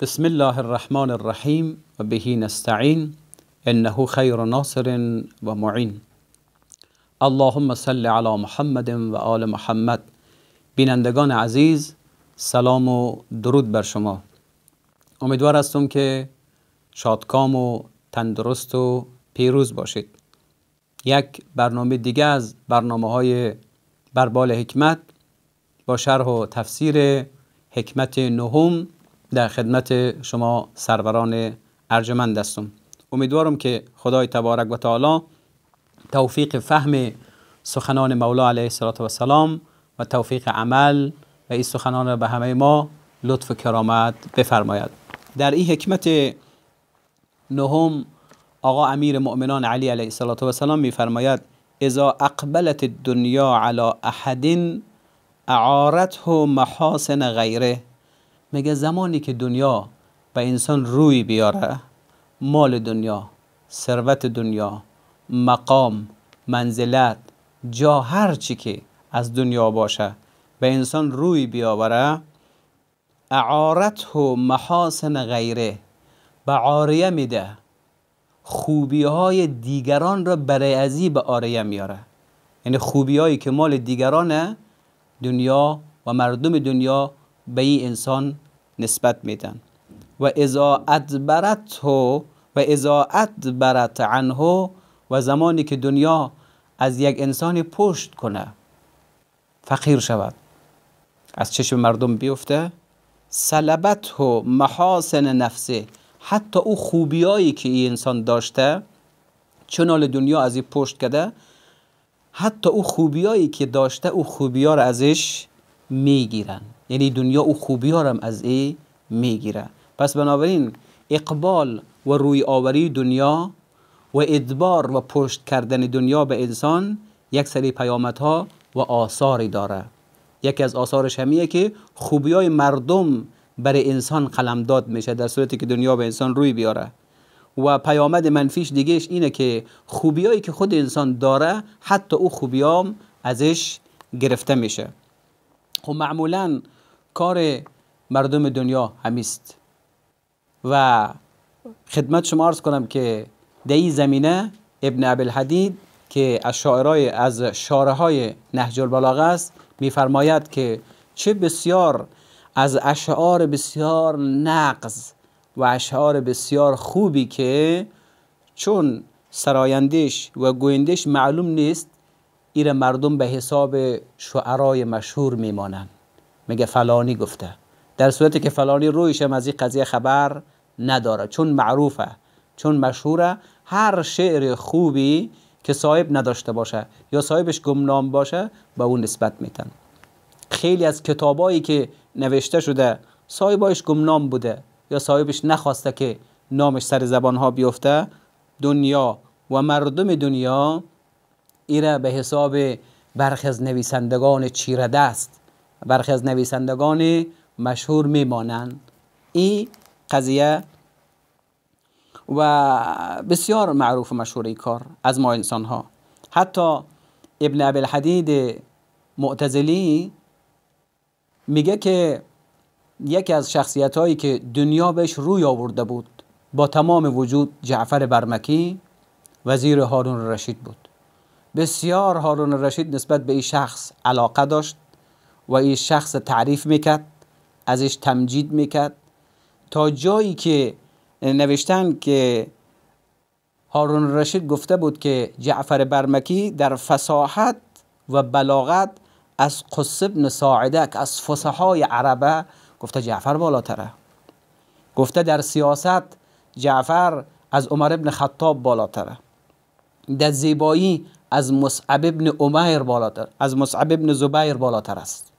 بسم الله الرحمن الرحیم و بهی نستعین انه خیر ناصر و معین اللهم صل علی محمد و آل محمد بینندگان عزیز سلام و درود بر شما امیدوار هستم که شادکام و تندرست و پیروز باشید یک برنامه دیگه از برنامه های بربال حکمت با شرح و تفسیر حکمت نهم در خدمت شما سروران ارجمند هستم امیدوارم که خدای تبارک و تعالی توفیق فهم سخنان مولا علیه السلام و توفیق عمل و این سخنان را به همه ما لطف و کرامت بفرماید در این حکمت نهم آقا امیر مؤمنان علی علیه السلام میفرماید اذا اقبلت دنیا علی احد اعارته محاسن غیره میگه زمانی که دنیا به انسان روی بیاره مال دنیا ثروت دنیا مقام منزلت جا هر چی که از دنیا باشه به انسان روی بیاوره اعارت و محاسن غیره به عاریه میده خوبی های دیگران را برای ازی به آریه میاره یعنی خوبی هایی که مال دیگرانه دنیا و مردم دنیا به این انسان نسبت میدن و ازا ادبرت و ازا ادبرت عنه و زمانی که دنیا از یک انسان پشت کنه فقیر شود از چشم مردم بیفته سلبت و محاسن نفسه حتی او خوبیایی که این انسان داشته چنال دنیا از این پشت کده حتی او خوبیایی که داشته او خوبیار را ازش میگیرند یعنی دنیا او خوبی ها از ای میگیره پس بنابراین اقبال و روی آوری دنیا و ادبار و پشت کردن دنیا به انسان یک سری پیامدها و آثاری داره یکی از آثارش همیه که خوبی های مردم برای انسان قلمداد میشه در صورتی که دنیا به انسان روی بیاره و پیامد منفیش دیگهش اینه که خوبیایی که خود انسان داره حتی او خوبیام ازش گرفته میشه خب معمولا کار مردم دنیا همیست و خدمت شما ارز کنم که در زمینه ابن عبدالحدید که از شاعرای از شاره های نهج البلاغه است میفرماید که چه بسیار از اشعار بسیار نقض و اشعار بسیار خوبی که چون سرایندش و گویندش معلوم نیست ایر مردم به حساب شعرای مشهور میمانند میگه فلانی گفته در صورتی که فلانی رویش از این قضیه خبر نداره چون معروفه چون مشهوره هر شعر خوبی که صاحب نداشته باشه یا صاحبش گمنام باشه به با اون نسبت میتن خیلی از کتابایی که نوشته شده صاحبش گمنام بوده یا صاحبش نخواسته که نامش سر زبان ها بیفته دنیا و مردم دنیا ایره به حساب برخی از نویسندگان چیرده است برخی از نویسندگان مشهور میمانند این قضیه و بسیار معروف مشهوری مشهور کار از ما انسان ها حتی ابن ابی الحدید معتزلی میگه که یکی از شخصیت هایی که دنیا بهش روی آورده بود با تمام وجود جعفر برمکی وزیر هارون رشید بود بسیار هارون رشید نسبت به این شخص علاقه داشت و این شخص تعریف میکرد ازش تمجید میکرد تا جایی که نوشتن که هارون رشید گفته بود که جعفر برمکی در فساحت و بلاغت از قص ابن که از فصحای عربه گفته جعفر بالاتره گفته در سیاست جعفر از عمر ابن خطاب بالاتره در زیبایی از مصعب ابن عمر بالاتر از مصعب ابن زبیر بالاتر است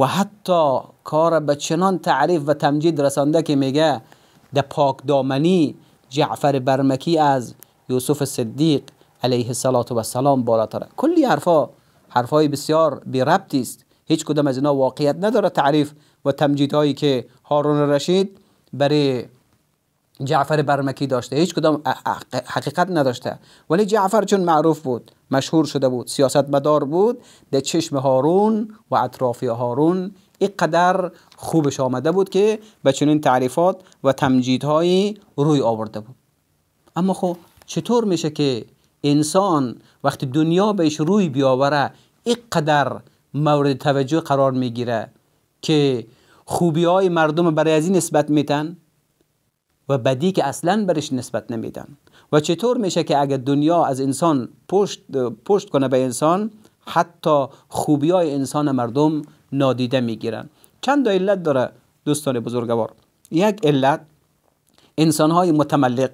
و حتی کار به چنان تعریف و تمجید رسانده که میگه ده پاک دامنی جعفر برمکی از یوسف صدیق علیه السلام و سلام بالاتره کلی حرفا حرفای بسیار بی است هیچ کدام از اینا واقعیت نداره تعریف و تمجیدهایی که هارون رشید برای جعفر برمکی داشته هیچ کدام حقیقت نداشته ولی جعفر چون معروف بود مشهور شده بود سیاستمدار بود در چشم هارون و اطراف هارون اینقدر خوبش آمده بود که به چنین تعریفات و تمجیدهایی روی آورده بود اما خب چطور میشه که انسان وقتی دنیا بهش روی بیاوره اینقدر مورد توجه قرار میگیره که خوبی های مردم برای از این نسبت میتن و بدی که اصلا برش نسبت نمیدن و چطور میشه که اگر دنیا از انسان پشت, پشت کنه به انسان حتی خوبی های انسان مردم نادیده میگیرن چند علت داره دوستان بزرگوار یک علت انسان های متملق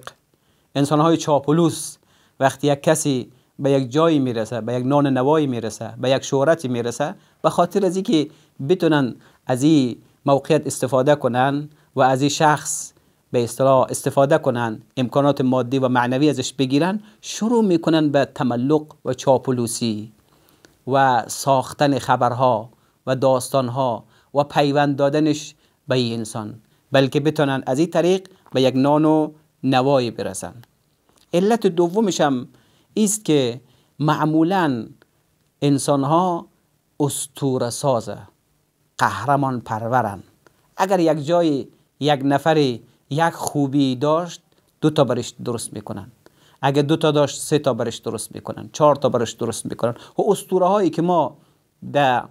انسان های چاپلوس وقتی یک کسی به یک جایی میرسه به یک نان نوایی میرسه به یک شهرتی میرسه به خاطر از اینکه بتونن از این موقعیت استفاده کنن و از این شخص به اصطلاح استفاده کنند امکانات مادی و معنوی ازش بگیرن شروع میکنن به تملق و چاپلوسی و ساختن خبرها و داستانها و پیوند دادنش به این انسان بلکه بتونن از این طریق به یک نان و نوایی برسن علت دومش هم است که معمولا انسان ها استور سازه قهرمان پرورن اگر یک جای یک نفری یک خوبی داشت دو تا برش درست میکنن اگه دو تا داشت سه تا برش درست میکنن چهار تا برش درست میکنن و خب اسطوره هایی که ما در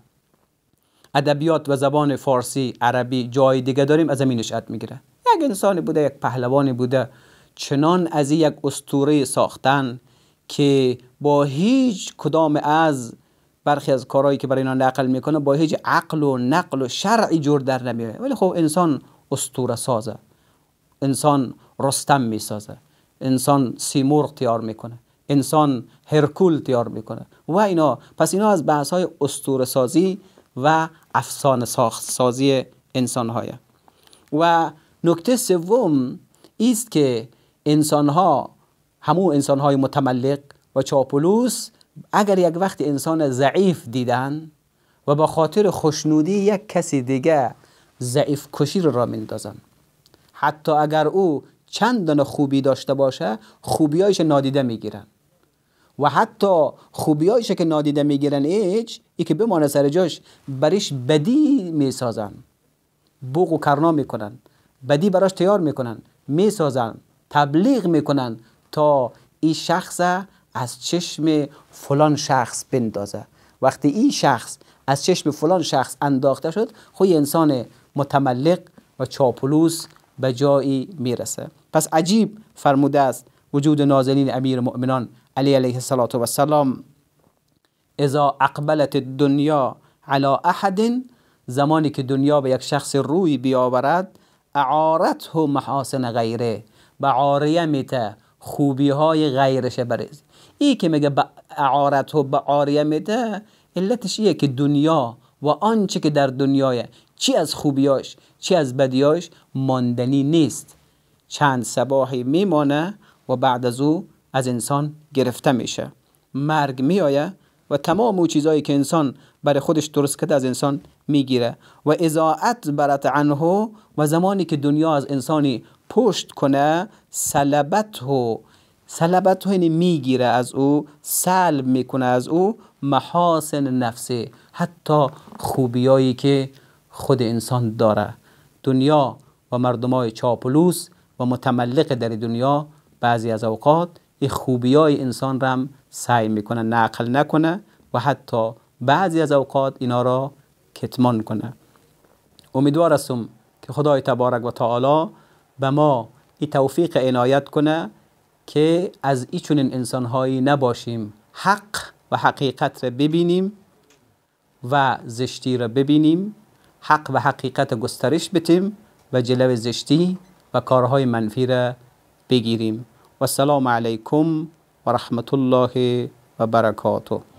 ادبیات و زبان فارسی عربی جای دیگه داریم از زمینش نشأت میگیره یک انسانی بوده یک پهلوانی بوده چنان از یک اسطوره ساختن که با هیچ کدام از برخی از کارهایی که برای اینا نقل میکنه با هیچ عقل و نقل و شرعی جور در نمیاد ولی خب انسان اسطوره سازه انسان رستم میسازه انسان سیمرغ تیار میکنه انسان هرکول تیار میکنه و اینا پس اینا از بحث های استور سازی و افسانه ساخت سازی انسان های و نکته سوم است که انسان ها همو انسان های متملق و چاپلوس اگر یک وقت انسان ضعیف دیدن و با خاطر خوشنودی یک کسی دیگه ضعیف کشی رو را میندازن حتی اگر او چند دانه خوبی داشته باشه خوبیایش نادیده میگیرن و حتی خوبیایش که نادیده میگیرن ایج ای که بمانه سر جاش برش بدی میسازن بوق و کرنا میکنن بدی براش تیار میکنن میسازن تبلیغ میکنن تا این شخص از چشم فلان شخص بندازه وقتی این شخص از چشم فلان شخص انداخته شد خو انسان متملق و چاپلوس به جایی میرسه پس عجیب فرموده است وجود نازنین امیر مؤمنان علی علیه السلام اذا اقبلت دنیا علی احد زمانی که دنیا به یک شخص روی بیاورد اعارته محاسن غیره به عاریه میته خوبی های غیرش برز ای که میگه به اعارته به عاریه میته علتش ایه که دنیا و آنچه که در دنیای چی از خوبیاش چی از بدیاش ماندنی نیست چند سباهی میمانه و بعد از او از انسان گرفته میشه مرگ میآیه و تمام او چیزهایی که انسان برای خودش درست کرده از انسان میگیره و ازاعت برات عنه و زمانی که دنیا از انسانی پشت کنه سلبت هو سلبت یعنی میگیره از او سلب میکنه از او محاسن نفسه حتی خوبیایی که خود انسان داره دنیا و مردمای چاپلوس و متملق در دنیا بعضی از اوقات این خوبی های انسان را هم سعی میکنه نقل نکنه و حتی بعضی از اوقات اینا را کتمان کنه امیدوار که خدای تبارک و تعالی به ما این توفیق عنایت کنه که از این انسان هایی نباشیم حق و حقیقت را ببینیم و زشتی را ببینیم حق و حقیقت گسترش بتیم و جلو زشتی و کارهای منفی را بگیریم و سلام علیکم و رحمت الله و برکاته